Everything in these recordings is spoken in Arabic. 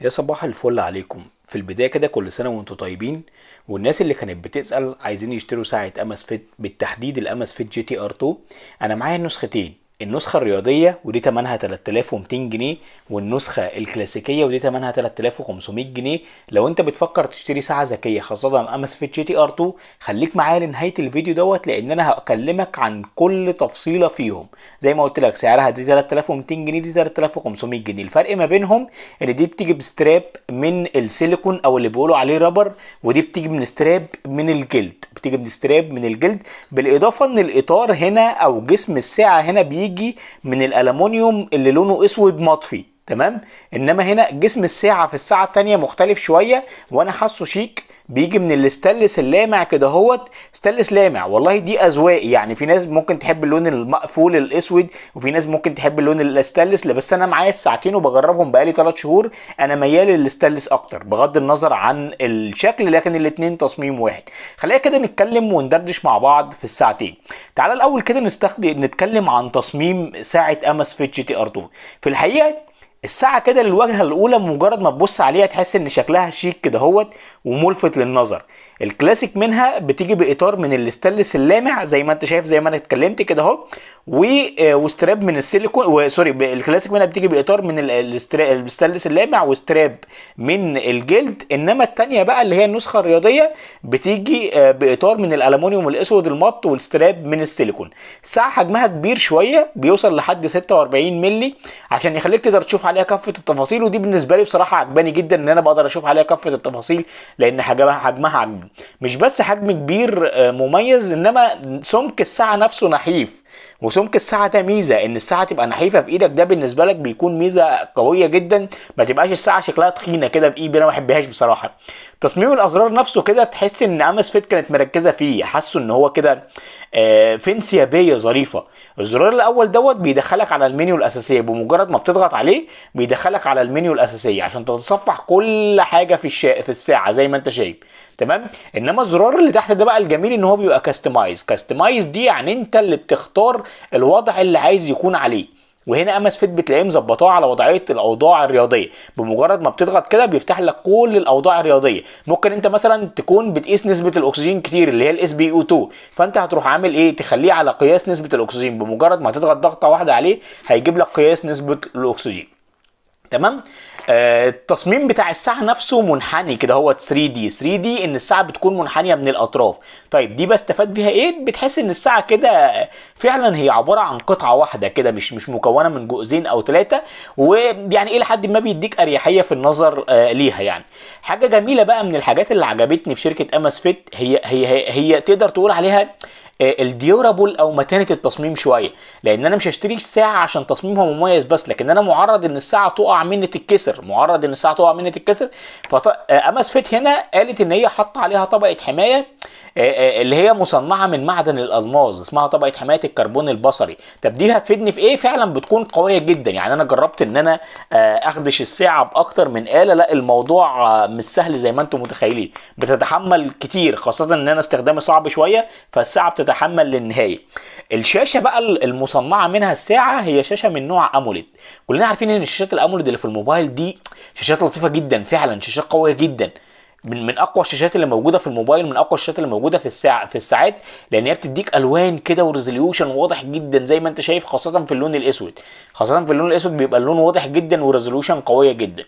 يا صباح الفل عليكم في البدايه كده كل سنه وانتم طيبين والناس اللي كانت بتسال عايزين يشتروا ساعه امس فيت بالتحديد الامس فيت جي تي ار 2 انا معايا النسختين النسخه الرياضيه ودي ثمنها 3200 جنيه والنسخه الكلاسيكيه ودي ثمنها 3500 جنيه لو انت بتفكر تشتري ساعه ذكيه خاصه امس اس في جي تي ار 2 خليك معايا لنهايه الفيديو دوت لان انا هكلمك عن كل تفصيله فيهم زي ما قلت لك سعرها دي 3200 جنيه دي 3500 جنيه الفرق ما بينهم ان دي بتيجي بستراب من السيليكون او اللي بيقولوا عليه رابر ودي بتيجي من ستراب من الجلد بتيجي من ستراب من الجلد بالاضافه ان الاطار هنا او جسم الساعه هنا بيجي بيجي من الالومنيوم اللي لونه اسود مطفي تمام انما هنا جسم الساعه في الساعه الثانيه مختلف شويه وانا حاسه شيك بيجي من الاستلس اللامع كده هوت استلس لامع والله دي اذواق يعني في ناس ممكن تحب اللون المقفول الاسود وفي ناس ممكن تحب اللون الاستلس بس انا معايا الساعتين وبجربهم بقالي 3 شهور انا ميال للاستلس اكتر بغض النظر عن الشكل لكن الاثنين تصميم واحد خلينا كده نتكلم وندردش مع بعض في الساعتين تعالى الاول كده نستخدم نتكلم عن تصميم ساعه امس فيتش تي ار 2 في الحقيقه الساعه كده للواجهه الاولى مجرد ما تبص عليها تحس ان شكلها شيك كده هوت وملفت للنظر الكلاسيك منها بتيجي باطار من الاستانلس اللامع زي ما انت شايف زي ما انا اتكلمت كده اهو آه، وستراب من السيليكون سوري الكلاسيك منها بتيجي باطار من الاستانلس اللامع وستراب من الجلد انما الثانيه بقى اللي هي النسخه الرياضيه بتيجي آه، باطار من الألمونيوم الاسود المط والستراب من السيليكون الساعه حجمها كبير شويه بيوصل لحد 46 مللي عشان يخليك تقدر تشوف عليها كافه التفاصيل ودي بالنسبه لي بصراحه عجباني جدا ان انا بقدر اشوف عليها كافه التفاصيل لان حجمها حجمها عجبني مش بس حجم كبير آه، مميز انما سمك الساعه نفسه نحيف وسمك الساعه ده ميزه ان الساعه تبقى نحيفه في ايدك ده بالنسبه لك بيكون ميزه قويه جدا ما تبقاش الساعه شكلها تخينه كده في ايدي انا ما بحبهاش بصراحه تصميم الازرار نفسه كده تحس ان امس فيت كانت مركزه فيه حاسه ان هو كده آه، فين سيابيه ظريفه الزرار الاول دوت بيدخلك على المنيو الاساسيه بمجرد ما بتضغط عليه بيدخلك على المنيو الاساسيه عشان تتصفح كل حاجه في الشا... في الساعه زي ما انت شايف تمام انما الزرار اللي تحت ده بقى الجميل ان هو بيبقى كاستمايز كاستمايز دي يعني انت اللي بتختار يختار الوضع اللي عايز يكون عليه وهنا امس فيت بتلاقيه مظبطاه على وضعيه الاوضاع الرياضيه بمجرد ما بتضغط كده بيفتح لك كل الاوضاع الرياضيه ممكن انت مثلا تكون بتقيس نسبه الاكسجين كتير اللي هي الاس بي او 2 فانت هتروح عامل ايه تخليه على قياس نسبه الاكسجين بمجرد ما تضغط ضغطه واحده عليه هيجيب لك قياس نسبه الاكسجين تمام آه التصميم بتاع الساعه نفسه منحني كده هو 3 دي 3 دي ان الساعه بتكون منحنيه من الاطراف طيب دي بستفاد بيها ايه بتحس ان الساعه كده فعلا هي عباره عن قطعه واحده كده مش مش مكونه من جزئين او ثلاثه ويعني الى حد ما بيديك اريحيه في النظر آه ليها يعني حاجه جميله بقى من الحاجات اللي عجبتني في شركه امس فيت هي هي هي, هي تقدر تقول عليها آه، الديورابل او متانه التصميم شويه لان انا مش هشتري ساعه عشان تصميمها مميز بس لكن انا معرض ان الساعه تقع مني تتكسر معرض ان الساعه تقع مني تتكسر فامس آه، فت هنا قالت ان هي حاطه عليها طبقه حمايه آه، آه، اللي هي مصنعه من معدن الالماز اسمها طبقه حمايه الكربون البصري طب دي هتفيدني في ايه فعلا بتكون قويه جدا يعني انا جربت ان انا آه، اخدش الساعه باكتر من اله لا الموضوع مش سهل زي ما انتم متخيلين بتتحمل كتير خاصه ان انا استخدامي صعب شويه فالساعه بتتحمل للنهايه الشاشه بقى المصنعه منها الساعه هي شاشه من نوع اموليد كلنا عارفين ان الشاشات الاموليد اللي في الموبايل دي شاشات لطيفه جدا فعلا شاشات قويه جدا من من اقوى الشاشات اللي موجوده في الموبايل من اقوى الشاشات اللي موجوده في الساعه في الساعات لان هي بتديك الوان كده وريزوليوشن واضح جدا زي ما انت شايف خاصه في اللون الاسود خاصه في اللون الاسود بيبقى اللون واضح جدا وريزوليوشن قويه جدا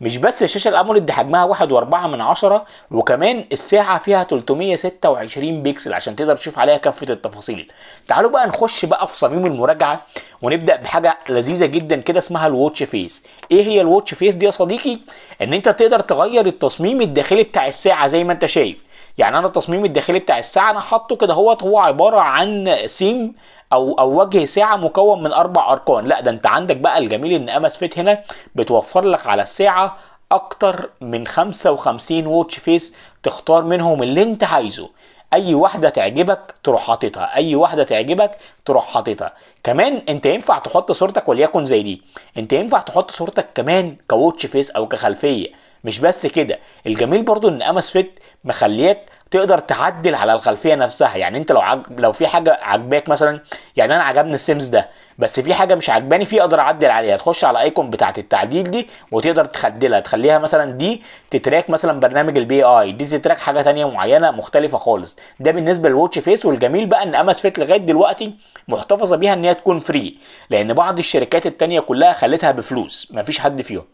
مش بس الشاشه الاموليد دي حجمها 1.4 من عشرة وكمان الساعه فيها 326 بيكسل عشان تقدر تشوف عليها كافه التفاصيل تعالوا بقى نخش بقى في صميم المراجعه ونبدا بحاجه لذيذه جدا كده اسمها الواتش فيس ايه هي الواتش فيس دي يا صديقي ان انت تقدر تغير التصميم الداخلي بتاع الساعه زي ما انت شايف يعني انا التصميم الداخلي بتاع الساعه انا حاطه كده هو هو عباره عن سيم او او وجه ساعه مكون من اربع اركان لا ده انت عندك بقى الجميل ان امس فيت هنا بتوفر لك على الساعه اكتر من 55 ووتش فيس تختار منهم اللي انت عايزه اي واحده تعجبك تروح حاططها اي واحده تعجبك تروح حاططها كمان انت ينفع تحط صورتك وليكن زي دي انت ينفع تحط صورتك كمان كووتش فيس او كخلفيه مش بس كده الجميل برضو ان امس فيت مخلياك تقدر تعدل على الخلفيه نفسها يعني انت لو عجب لو في حاجه عجباك مثلا يعني انا عجبني السيمز ده بس في حاجه مش عجباني فيه اقدر اعدل عليها تخش على ايكون بتاعه التعديل دي وتقدر تخدلها تخليها مثلا دي تتراك مثلا برنامج البي اي دي تتراك حاجه تانية معينه مختلفه خالص ده بالنسبه للووتش فيس والجميل بقى ان امس فيت لغايه دلوقتي محتفظه بيها ان هي تكون فري لان بعض الشركات التانية كلها خلتها بفلوس مفيش حد فيهم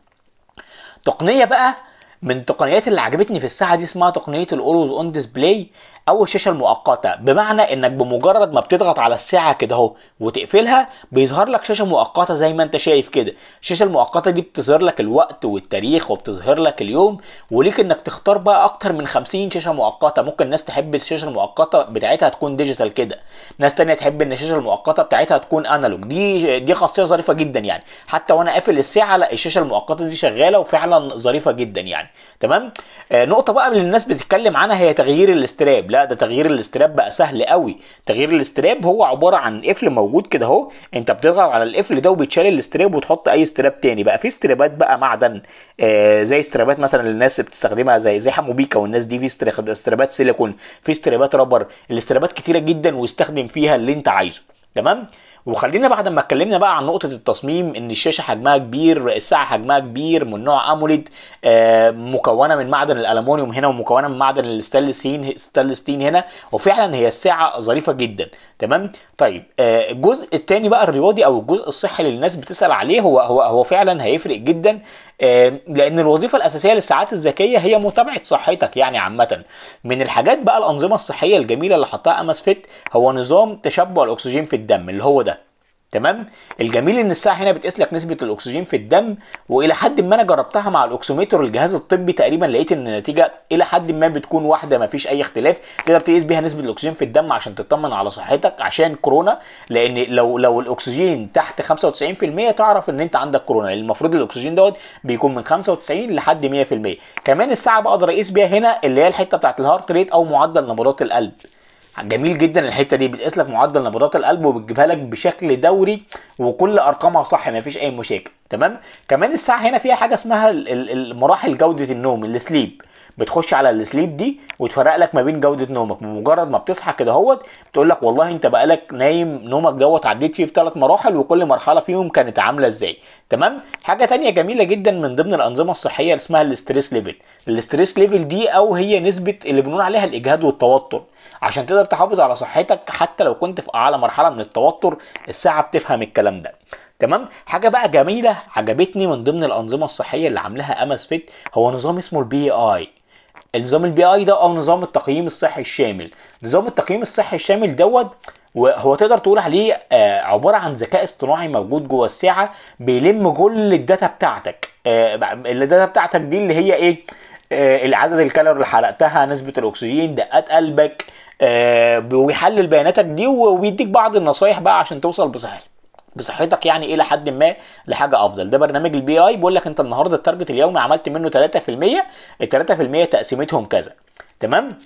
تقنيه بقى من التقنيات اللي عجبتني في الساعه دي اسمها تقنيه الاولوز اون ديسبلاي او الشاشه المؤقته بمعنى انك بمجرد ما بتضغط على الساعه كده اهو وتقفلها بيظهر لك شاشه مؤقته زي ما انت شايف كده الشاشه المؤقته دي بتظهر لك الوقت والتاريخ وبتظهر لك اليوم وليك انك تختار بقى اكتر من 50 شاشه مؤقته ممكن ناس تحب الشاشه المؤقته بتاعتها تكون ديجيتال كده ناس تانية تحب ان الشاشه المؤقته بتاعتها تكون انالوج دي دي خاصيه ظريفه جدا يعني حتى وانا قافل الساعه لا الشاشه المؤقته دي شغاله وفعلا ظريفه جدا يعني تمام آه نقطه بقى اللي الناس بتتكلم عنها هي تغيير الاستراب لا ده تغيير الاستراب بقى سهل قوي تغيير الاستراب هو عباره عن قفل موجود كده اهو انت بتضغط على القفل ده وبتشال الاستراب وتحط اي استراب تاني بقى في استرابات بقى معدن آه زي استرابات مثلا الناس بتستخدمها زي زي حموبيكا والناس دي في استرابات سيليكون في استرابات رابر الاسترابات كتيره جدا واستخدم فيها اللي انت عايزه تمام وخلينا بعد ما اتكلمنا بقى عن نقطه التصميم ان الشاشه حجمها كبير الساعه حجمها كبير من نوع اموليد آه، مكونه من معدن الالومنيوم هنا ومكونه من معدن الستانلسين ستين هنا وفعلا هي الساعه ظريفه جدا تمام طيب آه، الجزء الثاني بقى الرياضي او الجزء الصحي اللي الناس بتسال عليه هو هو هو فعلا هيفرق جدا آه، لان الوظيفه الاساسيه للساعات الذكيه هي متابعه صحتك يعني عامه من الحاجات بقى الانظمه الصحيه الجميله اللي حطها امس فيت هو نظام تشبع الاكسجين في الدم اللي هو ده تمام الجميل ان الساعه هنا بتقيس لك نسبه الاكسجين في الدم والى حد ما انا جربتها مع الاكسوميتر الجهاز الطبي تقريبا لقيت ان النتيجه الى حد ما بتكون واحده ما فيش اي اختلاف تقدر تقيس بيها نسبه الاكسجين في الدم عشان تطمن على صحتك عشان كورونا لان لو لو الاكسجين تحت 95% تعرف ان انت عندك كورونا يعني المفروض الاكسجين دوت بيكون من 95 لحد 100% كمان الساعه بقدر اقيس بيها هنا اللي هي الحته بتاعت الهارت ريت او معدل نبضات القلب جميل جدا الحته دي بتقيس لك معدل نبضات القلب وبتجيبها لك بشكل دوري وكل ارقامها صح ما فيش اي مشاكل تمام كمان الساعه هنا فيها حاجه اسمها مراحل جوده النوم السليب بتخش على السليب دي وتفرق لك ما بين جوده نومك بمجرد ما بتصحى كده اهوت بتقول لك والله انت بقالك نايم نومك دوت عديت فيه في ثلاث مراحل وكل مرحله فيهم كانت عامله ازاي تمام حاجه ثانيه جميله جدا من ضمن الانظمه الصحيه اللي اسمها الاستريس ليفل الاستريس ليفل دي او هي نسبه اللي بنقول عليها الاجهاد والتوتر عشان تقدر تحافظ على صحتك حتى لو كنت في اعلى مرحله من التوتر الساعه بتفهم الكلام ده تمام حاجه بقى جميله عجبتني من ضمن الانظمه الصحيه اللي عاملاها امس فيت هو نظام اسمه البي اي النظام البي اي ده او نظام التقييم الصحي الشامل نظام التقييم الصحي الشامل دوت وهو تقدر تقول عليه آه، عباره عن ذكاء اصطناعي موجود جوه الساعه بيلم كل الداتا بتاعتك آه، الداتا بتاعتك دي اللي هي ايه آه، العدد الكالوري اللي حرقتها نسبه الاكسجين دقات قلبك وبيحلل بياناتك دي وبيديك بعض النصايح بقى عشان توصل بصحتك بصحتك يعني الى حد ما لحاجه افضل ده برنامج البي اي بيقول لك انت النهارده التارجت اليومي عملت منه 3% ال 3% تقسيمتهم كذا تمام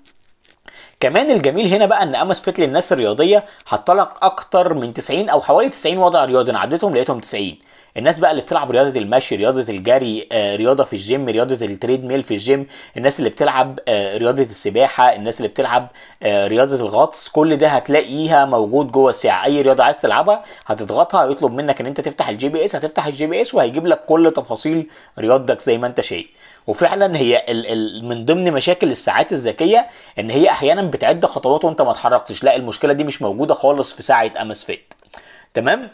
كمان الجميل هنا بقى ان امس فيت للناس الرياضيه حط اكتر من 90 او حوالي 90 وضع رياضي انا عديتهم لقيتهم 90 الناس بقى اللي بتلعب رياضه المشي رياضه الجري آه، رياضه في الجيم رياضه التريد ميل في الجيم الناس اللي بتلعب آه، رياضه السباحه الناس اللي بتلعب آه، رياضه الغطس كل ده هتلاقيها موجود جوه الساعه اي رياضه عايز تلعبها هتضغطها هيطلب منك ان انت تفتح الجي بي اس هتفتح الجي بي اس وهيجيب لك كل تفاصيل رياضتك زي ما انت شايف وفعلا هي ال ال من ضمن مشاكل الساعات الذكيه ان هي احيانا بتعد خطوات وانت ما اتحركتش لا المشكله دي مش موجوده خالص في ساعه امس فيت تمام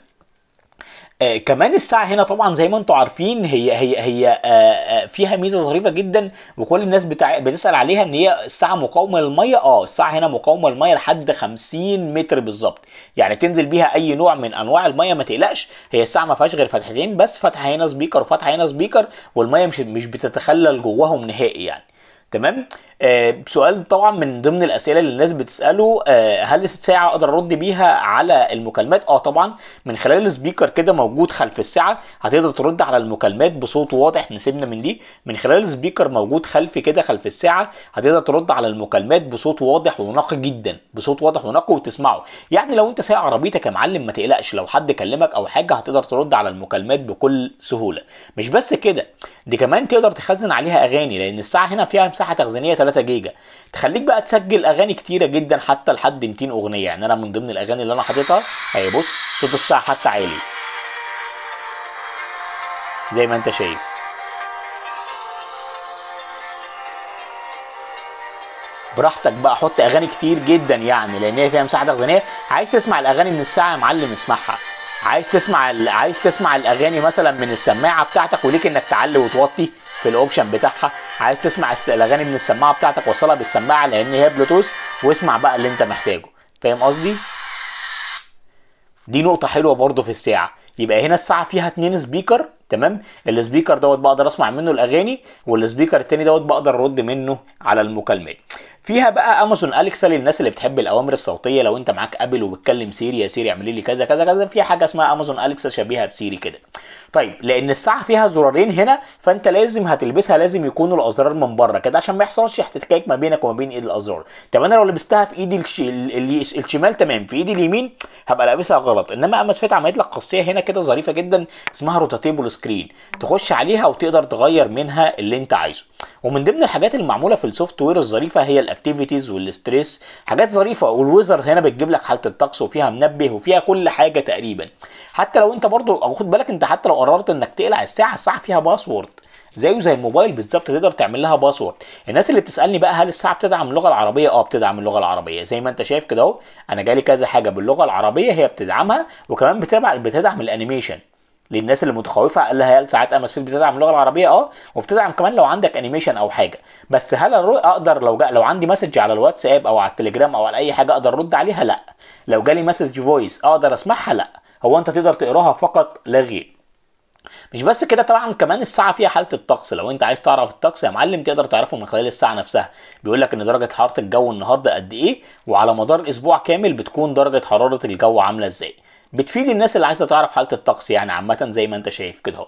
آه كمان الساعه هنا طبعا زي ما انتم عارفين هي هي هي آه،, آه فيها ميزه ظريفه جدا وكل الناس بتاع بتسال عليها ان هي الساعه مقاومه للميه اه الساعه هنا مقاومه للميه لحد 50 متر بالظبط يعني تنزل بيها اي نوع من انواع الميه ما تقلقش هي الساعه ما فيهاش غير فتحتين بس فتحه هنا سبيكر وفتحه هنا سبيكر والميه مش مش بتتخلل جواهم نهائي يعني تمام آه، سؤال طبعا من ضمن الاسئله اللي الناس بتساله آه، هل الساعه اقدر ارد بيها على المكالمات اه طبعا من خلال السبيكر كده موجود خلف الساعه هتقدر ترد على المكالمات بصوت واضح نسيبنا من دي من خلال السبيكر موجود خلفي كده خلف الساعه هتقدر ترد على المكالمات بصوت واضح ونقي جدا بصوت واضح ونقي وتسمعه يعني لو انت سايق عربيتك يا معلم ما تقلقش لو حد كلمك او حاجه هتقدر ترد على المكالمات بكل سهوله مش بس كده دي كمان تقدر تخزن عليها اغاني لان الساعه هنا فيها مساحه تخزينيه 3 جيجا تخليك بقى تسجل اغاني كتيره جدا حتى لحد 200 اغنيه يعني انا من ضمن الاغاني اللي انا حاططها اهي بص صوت الساعه حتى عالي زي ما انت شايف براحتك بقى حط اغاني كتير جدا يعني لان هي فيها مساحه تخزينيه عايز تسمع الاغاني من الساعه يا معلم اسمعها عايز تسمع عايز تسمع الاغاني مثلا من السماعه بتاعتك وليك انك تعلي وتوطي في الاوبشن بتاعها عايز تسمع الاغاني من السماعه بتاعتك وصلها بالسماعه لان هي بلوتوث واسمع بقى اللي انت محتاجه فاهم قصدي دي نقطه حلوه برضو في الساعه يبقى هنا الساعه فيها اتنين سبيكر تمام السبيكر دوت بقدر اسمع منه الاغاني والسبيكر التاني دوت بقدر ارد منه على المكالمات فيها بقى امازون اليكسا للناس اللي بتحب الاوامر الصوتيه لو انت معاك ابل وبتكلم سيري يا سيري اعملي لي كذا كذا كذا في حاجه اسمها امازون اليكسا شبيهه بسيري كده طيب لان الساعه فيها زرارين هنا فانت لازم هتلبسها لازم يكونوا الازرار من بره كده عشان ما يحصلش احتكاك ما بينك وما بين ايد الازرار طب انا لو لبستها في ايدي الشمال تمام في ايدي اليمين هبقى لابسها غلط انما امازفيت عملت لك خاصيه هنا كده ظريفه جدا اسمها روتاتيبل سكرين تخش عليها وتقدر تغير منها اللي انت عايزه ومن ضمن الحاجات المعموله في السوفت وير الظريفه هي والاكتيفيتيز والستريس حاجات ظريفه والويزر هنا بتجيب لك حاله الطقس وفيها منبه وفيها كل حاجه تقريبا حتى لو انت برضو خد بالك انت حتى لو قررت انك تقلع الساعه الساعه فيها باسورد زيه زي الموبايل بالظبط تقدر تعمل لها باسورد الناس اللي بتسالني بقى هل الساعه بتدعم اللغه العربيه اه بتدعم اللغه العربيه زي ما انت شايف كده اهو انا جالي كذا حاجه باللغه العربيه هي بتدعمها وكمان بتدعم الانيميشن للناس اللي متخوفه قال لها هل ساعات امازفيل بتدعم اللغه العربيه اه وبتدعم كمان لو عندك انيميشن او حاجه بس هل اقدر لو جاء لو عندي مسج على الواتساب او على التليجرام او على اي حاجه اقدر ارد عليها لا لو جالي مسج فويس اقدر اسمعها لا هو انت تقدر تقراها فقط لا غير مش بس كده طبعا كمان الساعه فيها حاله الطقس لو انت عايز تعرف الطقس يا معلم تقدر تعرفه من خلال الساعه نفسها بيقول لك ان درجه حراره الجو النهارده قد ايه وعلى مدار اسبوع كامل بتكون درجه حراره الجو عامله ازاي بتفيد الناس اللي عايزه تعرف حاله الطقس يعني عامه زي ما انت شايف كده اهو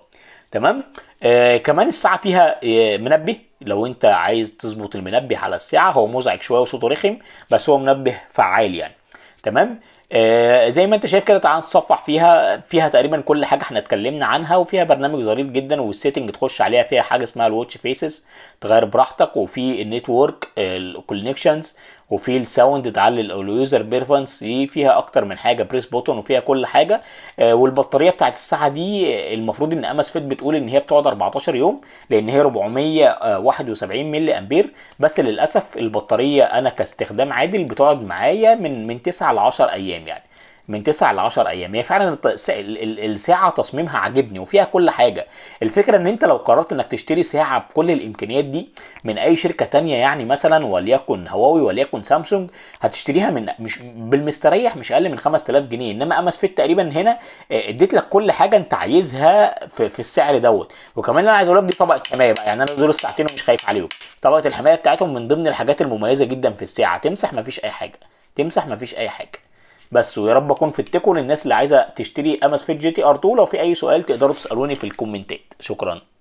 تمام آه كمان الساعه فيها آه منبه لو انت عايز تظبط المنبه على الساعه هو مزعج شويه وصوته رخم بس هو منبه فعال يعني تمام آه زي ما انت شايف كده تعال نتصفح فيها فيها تقريبا كل حاجه احنا اتكلمنا عنها وفيها برنامج ظريف جدا والسيتنج تخش عليها فيها حاجه اسمها الواتش فيسز تغير براحتك وفي النتورك آه، الكونكشنز وفي الساوند تعلي اليوزر بيرفانس دي فيها اكتر من حاجه بريس بوتون وفيها كل حاجه آه، والبطاريه بتاعت الساعه دي المفروض ان امس فيت بتقول ان هي بتقعد 14 يوم لان هي 471 آه، ملي امبير بس للاسف البطاريه انا كاستخدام عادل بتقعد معايا من من 9 ل 10 ايام يعني من 9 ل 10 ايام هي فعلا الساعه تصميمها عاجبني وفيها كل حاجه الفكره ان انت لو قررت انك تشتري ساعه بكل الامكانيات دي من اي شركه تانية يعني مثلا وليكن هواوي وليكن سامسونج هتشتريها من مش بالمستريح مش اقل من 5000 جنيه انما امس فيت تقريبا هنا اديت لك كل حاجه انت عايزها في, في السعر دوت وكمان انا عايز اقول لك دي طبقه حمايه بقى يعني انا دول الساعتين ومش خايف عليهم طبقه الحمايه بتاعتهم من ضمن الحاجات المميزه جدا في الساعه تمسح مفيش اي حاجه تمسح مفيش اي حاجه بس ويا رب اكون في التكون الناس اللي عايزه تشتري امس فيت جي تي ار 2 لو في اي سؤال تقدروا تسالوني في الكومنتات شكرا